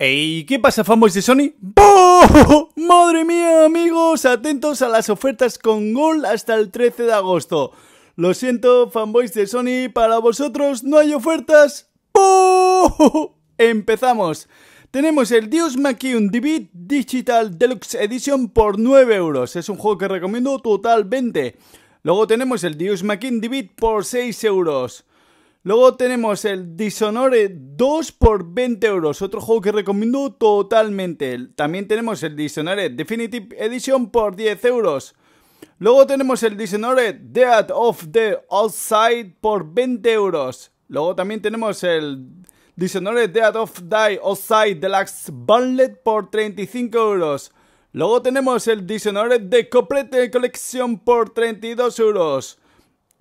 ¡Ey! qué pasa, fanboys de Sony? ¡Boo! ¡Madre mía, amigos! Atentos a las ofertas con Gold hasta el 13 de agosto. Lo siento, fanboys de Sony, para vosotros no hay ofertas. ¡Boo! Empezamos. Tenemos el Deus Machine Divid Digital Deluxe Edition por 9 euros. Es un juego que recomiendo totalmente. Luego tenemos el Deus Machine Divid por 6 euros. Luego tenemos el Dishonored 2 por 20 euros, otro juego que recomiendo totalmente. También tenemos el Dishonored Definitive Edition por 10 euros. Luego tenemos el Dishonored Dead of the Outside por 20 euros. Luego también tenemos el Dishonored Dead of the Outside Deluxe Bundle por 35 euros. Luego tenemos el Dishonored The Complete Collection por 32 euros.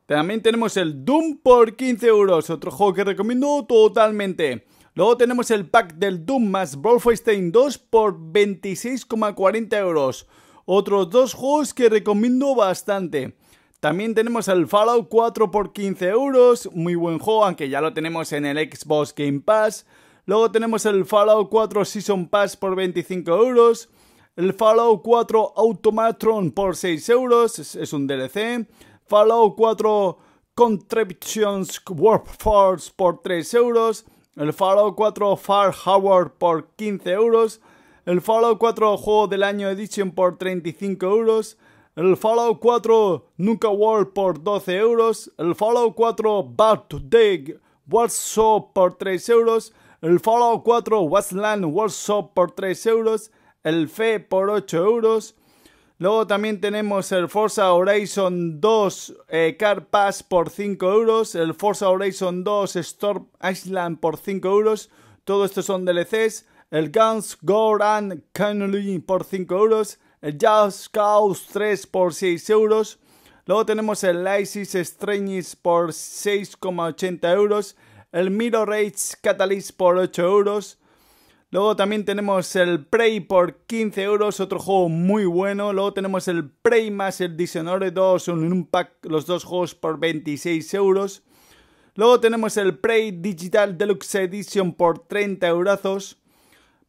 También tenemos el Doom por 15 euros, otro juego que recomiendo totalmente. Luego tenemos el pack del Doom más Wolfenstein 2 por 26,40 euros. Otros dos juegos que recomiendo bastante. También tenemos el Fallout 4 por 15 euros, muy buen juego, aunque ya lo tenemos en el Xbox Game Pass. Luego tenemos el Fallout 4 Season Pass por 25 euros. El Fallout 4 Automatron por 6 euros, es un DLC. Fallout 4 Contributions Workforce por 3 euros, el Fallout 4 Far Howard por 15 euros, el Fallout 4 Juego del Año Edition por 35 euros, el Fallout 4 Nuka World por 12 euros, el Fallout 4 Bad Dig Workshop por 3 euros, el Fallout 4 Westland Workshop por 3 euros, el FE por 8 euros, Luego también tenemos el Forza Horizon 2 eh, Car Pass por 5 euros, el Forza Horizon 2 Storm Island por 5 euros, todo esto son DLCs, el Guns, Goran and por 5 euros, el Just Cause 3 por 6 euros, luego tenemos el Lysis Strange por 6,80 euros, el Mirror Rage Catalyst por 8 euros, Luego también tenemos el Prey por 15 euros, otro juego muy bueno. Luego tenemos el Prey más el Dishonored 2 un pack, los dos juegos por 26 euros. Luego tenemos el Prey Digital Deluxe Edition por 30 euros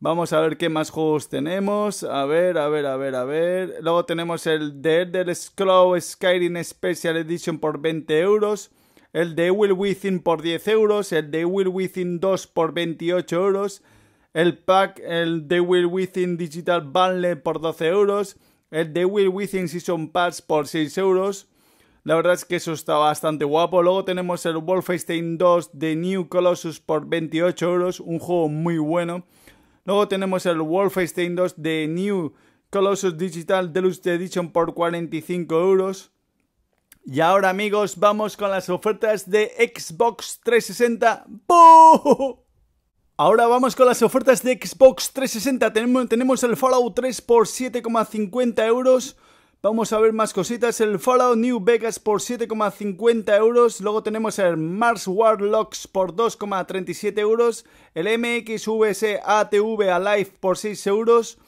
Vamos a ver qué más juegos tenemos. A ver, a ver, a ver, a ver. Luego tenemos el The Elder Scrolls Skyrim Special Edition por 20 euros. El The Will Within por 10 euros. El The Will Within 2 por 28 euros el pack, el The Will Within Digital Bundle por 12 euros, el The Will Within Season Pass por 6 euros. La verdad es que eso está bastante guapo. Luego tenemos el Wolfenstein 2 de New Colossus por 28 euros, un juego muy bueno. Luego tenemos el Wolfenstein 2 de New Colossus Digital Deluxe Edition por 45 euros. Y ahora amigos, vamos con las ofertas de Xbox 360. ¡Boo! Ahora vamos con las ofertas de Xbox 360. Tenemos, el Fallout 3 por 7,50 euros. Vamos a ver más cositas. El Fallout New Vegas por 7,50 euros. Luego tenemos el Mars Warlocks por 2,37 euros. El MXVS ATV Alive por 6 euros.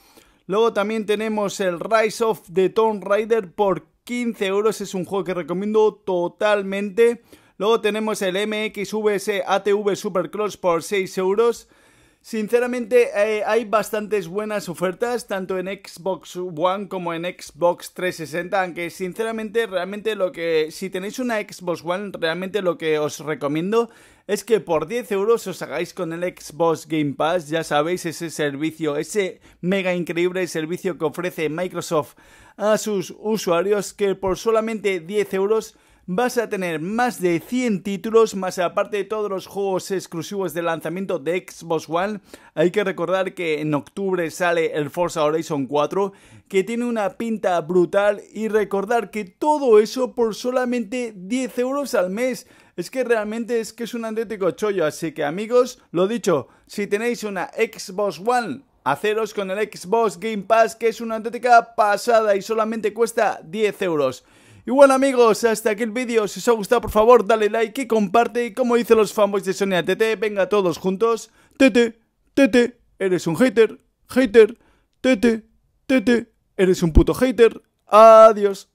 Luego también tenemos el Rise of the Tomb Raider por 15 euros. Es un juego que recomiendo totalmente. Luego tenemos el MXVS ATV Supercross por 6 euros. Sinceramente eh, hay bastantes buenas ofertas tanto en Xbox One como en Xbox 360, aunque sinceramente realmente lo que si tenéis una Xbox One realmente lo que os recomiendo es que por 10 euros os hagáis con el Xbox Game Pass, ya sabéis ese servicio, ese mega increíble servicio que ofrece Microsoft a sus usuarios que por solamente 10 euros vas a tener más de 100 títulos, más aparte de todos los juegos exclusivos de lanzamiento de Xbox One. Hay que recordar que en octubre sale el Forza Horizon 4, que tiene una pinta brutal, y recordar que todo eso por solamente 10 euros al mes. Es que realmente es que es un auténtico chollo, así que amigos, lo dicho, si tenéis una Xbox One, haceros con el Xbox Game Pass, que es una auténtica pasada y solamente cuesta 10 euros. Y bueno amigos, hasta aquí el vídeo, si os ha gustado por favor dale like y comparte y como dicen los fanboys de Sonia TT, venga todos juntos, tete, tete, eres un hater, hater, tete, tete, eres un puto hater, adiós.